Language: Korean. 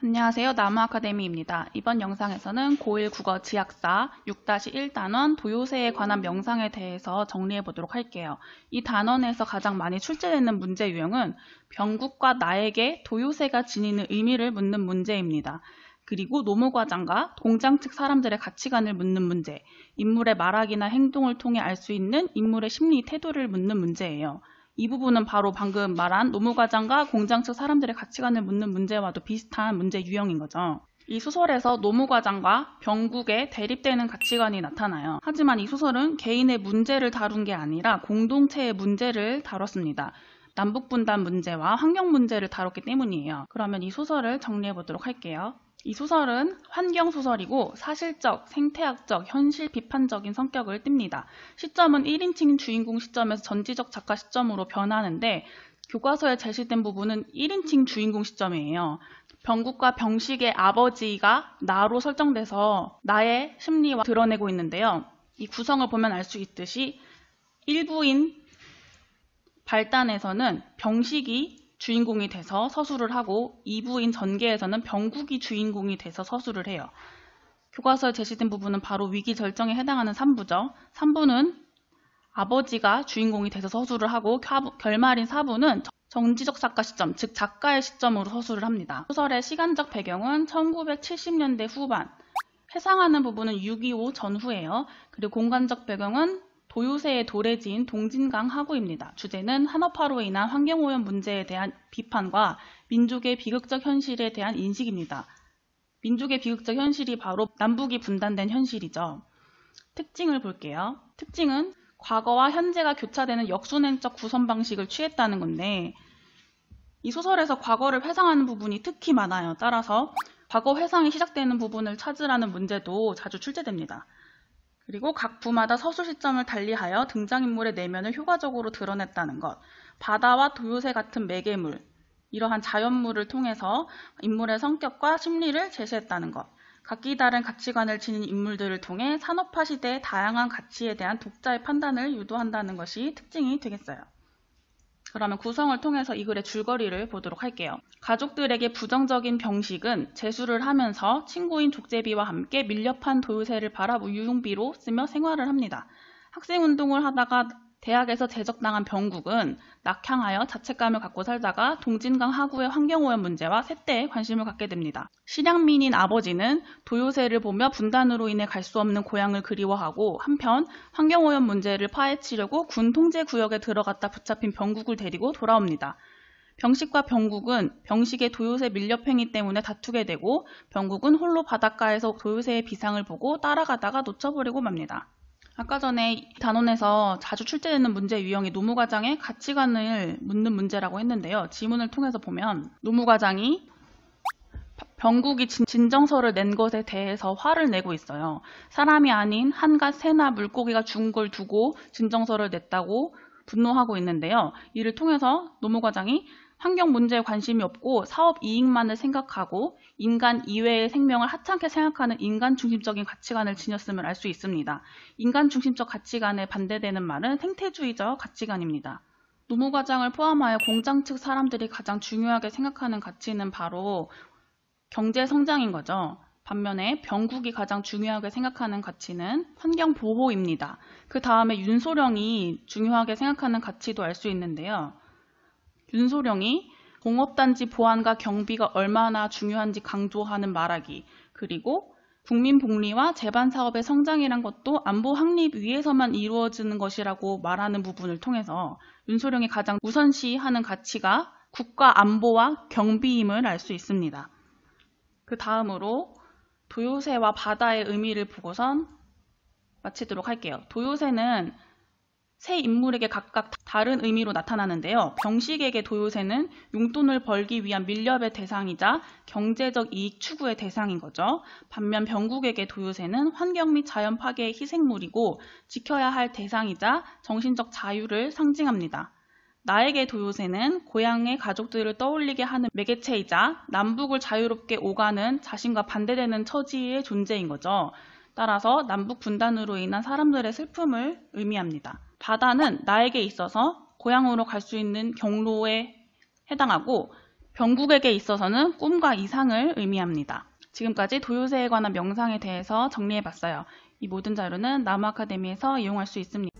안녕하세요. 나무 아카데미입니다. 이번 영상에서는 고1 국어 지학사 6-1단원 도요새에 관한 명상에 대해서 정리해 보도록 할게요. 이 단원에서 가장 많이 출제되는 문제 유형은 병국과 나에게 도요새가 지니는 의미를 묻는 문제입니다. 그리고 노무과장과 공장 측 사람들의 가치관을 묻는 문제, 인물의 말하기나 행동을 통해 알 수 있는 인물의 심리 태도를 묻는 문제예요. 이 부분은 바로 방금 말한 노무과장과 공장 측 사람들의 가치관을 묻는 문제와도 비슷한 문제 유형인 거죠. 이 소설에서 노무과장과 병국의 대립되는 가치관이 나타나요. 하지만 이 소설은 개인의 문제를 다룬 게 아니라 공동체의 문제를 다뤘습니다. 남북분단 문제와 환경 문제를 다뤘기 때문이에요. 그러면 이 소설을 정리해 보도록 할게요. 이 소설은 환경소설이고 사실적, 생태학적, 현실 비판적인 성격을 띱니다. 시점은 1인칭 주인공 시점에서 전지적 작가 시점으로 변하는데 교과서에 제시된 부분은 1인칭 주인공 시점이에요. 병국과 병식의 아버지가 나로 설정돼서 나의 심리와 드러내고 있는데요. 이 구성을 보면 알 수 있듯이 일부인 발단에서는 병식이 주인공이 돼서 서술을 하고 2부인 전개에서는 병국이 주인공이 돼서 서술을 해요. 교과서에 제시된 부분은 바로 위기 절정에 해당하는 3부죠. 3부는 아버지가 주인공이 돼서 서술을 하고 결말인 4부는 정지적 작가 시점, 즉 작가의 시점으로 서술을 합니다. 소설의 시간적 배경은 1970년대 후반, 회상하는 부분은 6.25 전후예요. 그리고 공간적 배경은 고요새의 도래지인 동진강 하구입니다. 주제는 한업화로 인한 환경오염 문제에 대한 비판과 민족의 비극적 현실에 대한 인식입니다. 민족의 비극적 현실이 바로 남북이 분단된 현실이죠. 특징을 볼게요. 특징은 과거와 현재가 교차되는 역순행적 구성 방식을 취했다는 건데 이 소설에서 과거를 회상하는 부분이 특히 많아요. 따라서 과거 회상이 시작되는 부분을 찾으라는 문제도 자주 출제됩니다. 그리고 각 부마다 서술 시점을 달리하여 등장인물의 내면을 효과적으로 드러냈다는 것, 바다와 도요새 같은 매개물, 이러한 자연물을 통해서 인물의 성격과 심리를 제시했다는 것, 각기 다른 가치관을 지닌 인물들을 통해 산업화 시대의 다양한 가치에 대한 독자의 판단을 유도한다는 것이 특징이 되겠어요. 그러면 구성을 통해서 이 글의 줄거리를 보도록 할게요. 가족들에게 부정적인 병식은 재수를 하면서 친구인 족제비와 함께 밀렵한 도요새를 바라 무용비로 쓰며 생활을 합니다. 학생운동을 하다가 대학에서 제적당한 병국은 낙향하여 자책감을 갖고 살다가 동진강 하구의 환경오염 문제와 세대에 관심을 갖게 됩니다. 실향민인 아버지는 도요새를 보며 분단으로 인해 갈 수 없는 고향을 그리워하고 한편 환경오염 문제를 파헤치려고 군 통제 구역에 들어갔다 붙잡힌 병국을 데리고 돌아옵니다. 병식과 병국은 병식의 도요새 밀렵행위 때문에 다투게 되고 병국은 홀로 바닷가에서 도요새의 비상을 보고 따라가다가 놓쳐버리고 맙니다. 아까 전에 단원에서 자주 출제되는 문제 유형이 노무과장의 가치관을 묻는 문제라고 했는데요. 지문을 통해서 보면 노무과장이 병국이 진정서를 낸 것에 대해서 화를 내고 있어요. 사람이 아닌 한가 새나 물고기가 죽은 걸 두고 진정서를 냈다고 분노하고 있는데요. 이를 통해서 노무과장이 환경 문제에 관심이 없고 사업 이익만을 생각하고 인간 이외의 생명을 하찮게 생각하는 인간 중심적인 가치관을 지녔음을 알 수 있습니다. 인간 중심적 가치관에 반대되는 말은 생태주의적 가치관입니다. 노무과장을 포함하여 공장 측 사람들이 가장 중요하게 생각하는 가치는 바로 경제 성장인 거죠. 반면에 병국이 가장 중요하게 생각하는 가치는 환경 보호입니다. 그 다음에 윤소령이 중요하게 생각하는 가치도 알 수 있는데요. 윤소령이 공업단지 보안과 경비가 얼마나 중요한지 강조하는 말하기 그리고 국민 복리와 재반 사업의 성장이란 것도 안보 확립 위에서만 이루어지는 것이라고 말하는 부분을 통해서 윤소령이 가장 우선시하는 가치가 국가 안보와 경비임을 알 수 있습니다. 그 다음으로 도요새와 바다의 의미를 보고선 마치도록 할게요. 도요새는 세 인물에게 각각 다른 의미로 나타나는데요. 병식에게 도요새는 용돈을 벌기 위한 밀렵의 대상이자 경제적 이익 추구의 대상인 거죠. 반면 병국에게 도요새는 환경 및 자연 파괴의 희생물이고 지켜야 할 대상이자 정신적 자유를 상징합니다. 나에게 도요새는 고향의 가족들을 떠올리게 하는 매개체이자 남북을 자유롭게 오가는 자신과 반대되는 처지의 존재인 거죠. 따라서 남북 분단으로 인한 사람들의 슬픔을 의미합니다. 바다는 나에게 있어서 고향으로 갈 수 있는 경로에 해당하고 병국에게 있어서는 꿈과 이상을 의미합니다. 지금까지 도요새에 관한 명상에 대해서 정리해봤어요. 이 모든 자료는 나무 아카데미에서 이용할 수 있습니다.